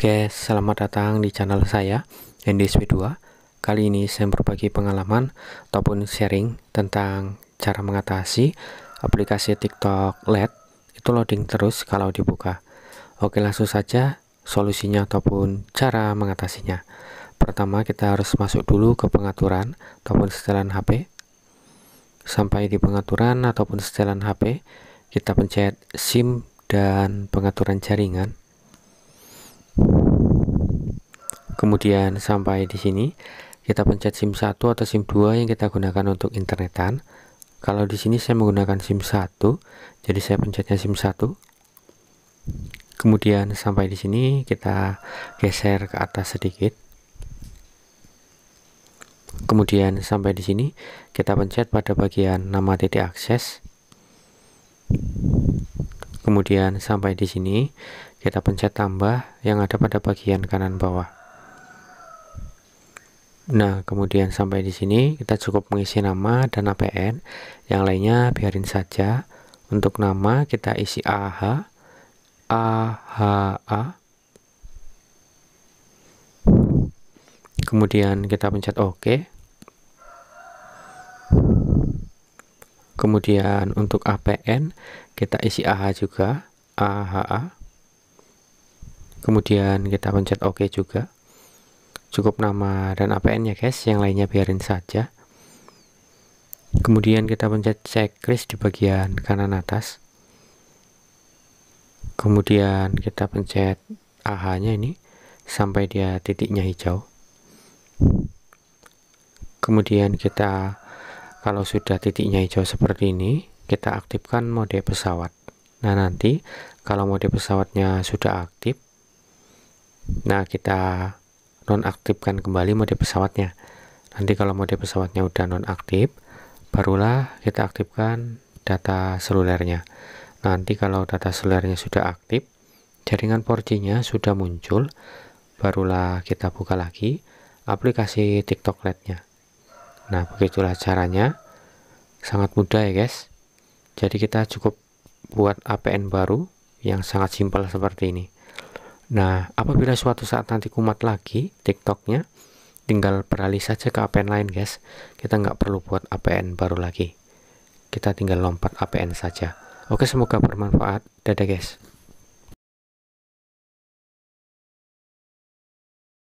Oke, selamat datang di channel saya, NDSP 2 Kali ini saya berbagi pengalaman ataupun sharing tentang cara mengatasi aplikasi TikTok LED itu loading terus kalau dibuka. Oke, langsung saja solusinya ataupun cara mengatasinya. Pertama, kita harus masuk dulu ke pengaturan ataupun setelan HP. Sampai di pengaturan ataupun setelan HP, kita pencet SIM dan pengaturan jaringan kemudian sampai di sini kita pencet SIM 1 atau SIM 2 yang kita gunakan untuk internetan kalau di sini saya menggunakan SIM 1 jadi saya pencetnya SIM 1 kemudian sampai di sini kita geser ke atas sedikit kemudian sampai di sini kita pencet pada bagian nama titik akses kemudian sampai di sini kita pencet tambah yang ada pada bagian kanan bawah Nah, kemudian sampai di sini kita cukup mengisi nama dan APN. Yang lainnya biarin saja. Untuk nama kita isi AH, AHA. Kemudian kita pencet OK. Kemudian untuk APN kita isi aha juga, AHA. Kemudian kita pencet OK juga cukup nama dan APN ya guys yang lainnya biarin saja kemudian kita pencet checklist di bagian kanan atas kemudian kita pencet AH nya ini sampai dia titiknya hijau kemudian kita kalau sudah titiknya hijau seperti ini kita aktifkan mode pesawat nah nanti kalau mode pesawatnya sudah aktif nah kita nonaktifkan kembali mode pesawatnya. Nanti kalau mode pesawatnya udah nonaktif, barulah kita aktifkan data selulernya. Nanti kalau data selulernya sudah aktif, jaringan 4G-nya sudah muncul, barulah kita buka lagi aplikasi TikTok Lite-nya. Nah, begitulah caranya. Sangat mudah ya, guys. Jadi kita cukup buat APN baru yang sangat simpel seperti ini. Nah, apabila suatu saat nanti kumat lagi TikToknya, tinggal beralih saja ke APN lain guys. Kita nggak perlu buat APN baru lagi. Kita tinggal lompat APN saja. Oke, semoga bermanfaat. Dadah guys.